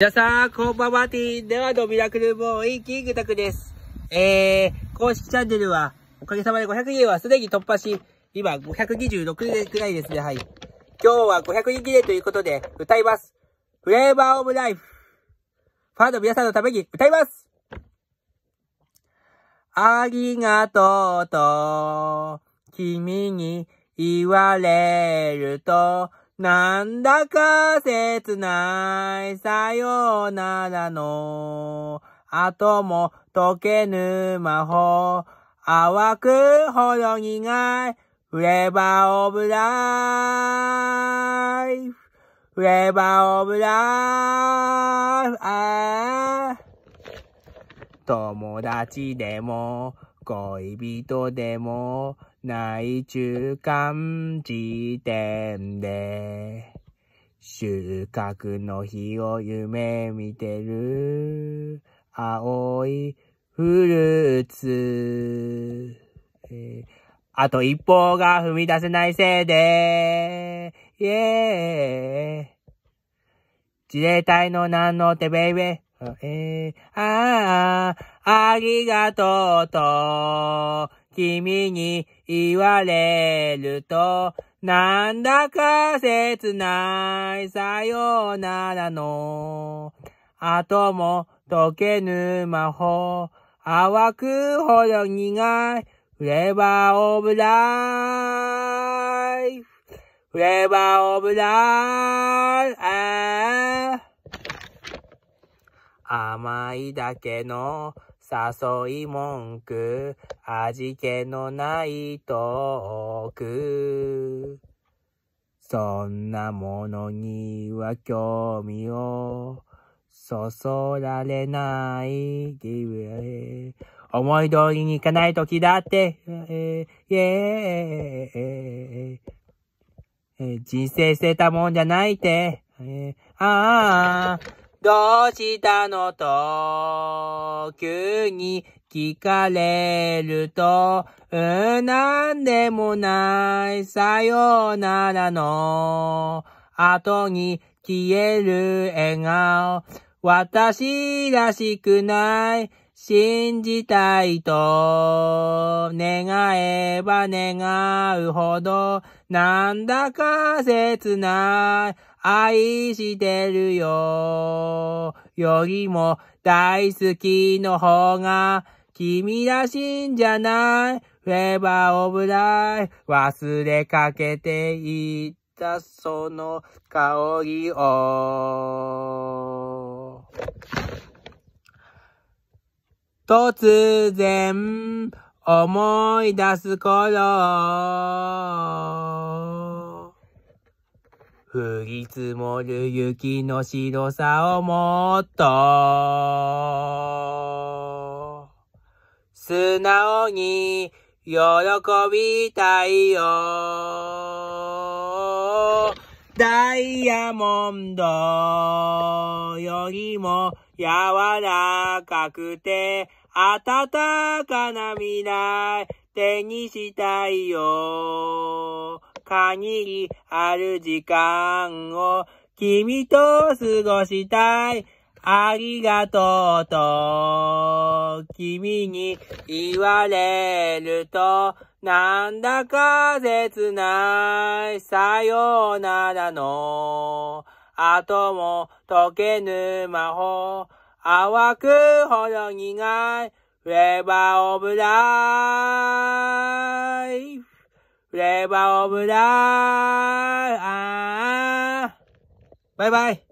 皆さん、こんばんは、ティーではドミラクルボーイ、キングタクです。えー、公式チャンネルは、おかげさまで500人はすでに突破し、今526人くらいですね、はい。今日は500人記念ということで、歌います。フレーバーオブライフ。ファンの皆さんのために歌いますありがとうと、君に言われると、なんだか切ないさようならの後も溶けぬ魔法淡くほろ苦いフレーバーオブライフフレーバーオブライフあ友達でも恋人でもい中間時点で、収穫の日を夢見てる、青いフルーツ。えー、あと一歩が踏み出せないせいで、イエーイ。自衛隊の何のてベイベー。えー、あありがとうと、君に言われると、なんだか切ないさようならの、後も溶けぬ魔法、淡くほど苦い、フレーバーオブライフ。フレーバーオブライフ。甘いだけの誘い文句、味気のないトーク。そんなものには興味をそそられない。思い通りに行かない時だって、えーえー、人生捨てたもんじゃないって、えああ、どうしたのと、急に聞かれると、うなんでもない、さようならの、後に消える笑顔。私らしくない、信じたいと、願えば願うほど、なんだか切ない、愛してるよよりも大好きの方が君らしいんじゃないフェーバーオブライ忘れかけていったその香りを突然思い出す頃降り積もる雪の白さをもっと、素直に喜びたいよ。ダイヤモンドよりも柔らかくて暖かな未来手にしたいよ。限りある時間を君と過ごしたい。ありがとうと君に言われるとなんだか切ない。さようならの後も溶けぬ魔法。淡くほど苦い。フェーバーオブライレバーオブダーバイバイ